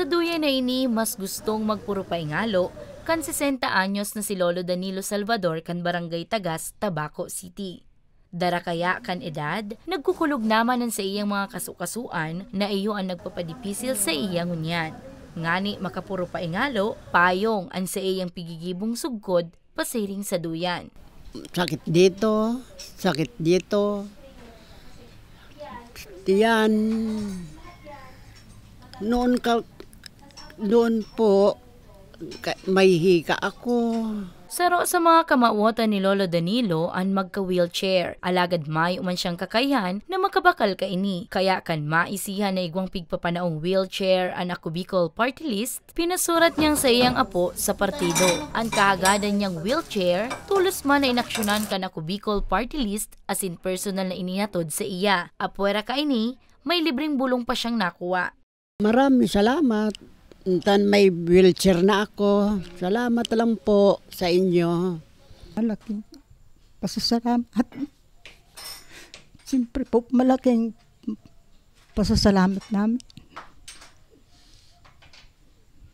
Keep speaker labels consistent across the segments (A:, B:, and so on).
A: Sa duya na ini, mas gustong magpuro paingalo kan 60 anyos na si Lolo Danilo Salvador kan Barangay Tagas, Tabaco City. Dara kaya kan edad, nagkukulog naman sa iyang mga kasukasuan na iyo ang nagpapadipisil sa iyang unyan. Ngani makapuro paingalo, payong ang sa iyang pigigibong sugkod, pasiring sa duyan.
B: Sakit dito, sakit dito, tiyan. Noon ka noon po, may hika ako.
A: Saro sa mga kamauotan ni Lolo Danilo ang magka-wheelchair. Alagad may uman siyang kakayahan na makabakal ka ini. Kaya kan maisihan na igwang pigpapanaong wheelchair ang akubikol party list, pinasurat niyang sa iyang apo sa partido. Ang kaagadan niyang wheelchair, tulos man na inaksyonan ka na kubikol party list as in personal na ininatod sa iya. Apwera ka ini, may libreng bulong pa siyang nakuha.
B: Marami salamat Tan may wheelchair na ako. Salamat lang po sa inyo. Malaking pasasalamat. Siyempre po, malaking pasasalamat namin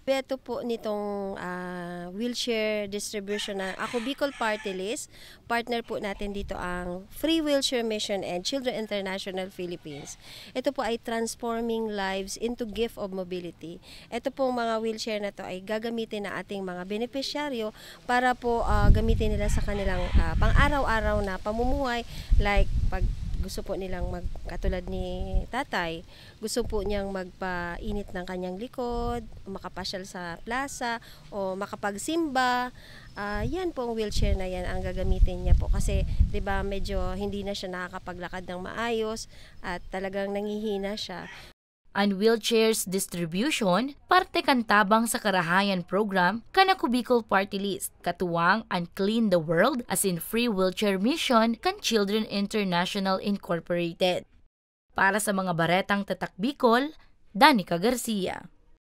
C: aspeto po nitong uh, wheelchair distribution na ako Bicol Party List, partner po natin dito ang Free Wheelchair Mission and Children International Philippines. Ito po ay transforming lives into gift of mobility. Ito pong mga wheelchair na to ay gagamitin na ating mga beneficiaryo para po uh, gamitin nila sa kanilang uh, pang-araw-araw na pamumuhay like pag gusto po nilang mag, katulad ni tatay, gusto po niyang magpainit ng kanyang likod, makapasyal sa plaza, o makapagsimba, uh, yan po ang wheelchair na yan ang gagamitin niya po kasi 'di ba medyo hindi na siya nakakapaglakad ng maayos at talagang nanghihina siya
A: and wheelchairs distribution, parte kantabang sa Karahayan Program, kana Party List, katuwang and Clean the World as in Free Wheelchair Mission kan Children International Incorporated. Para sa mga baretang tatak Bicol, Danica Garcia.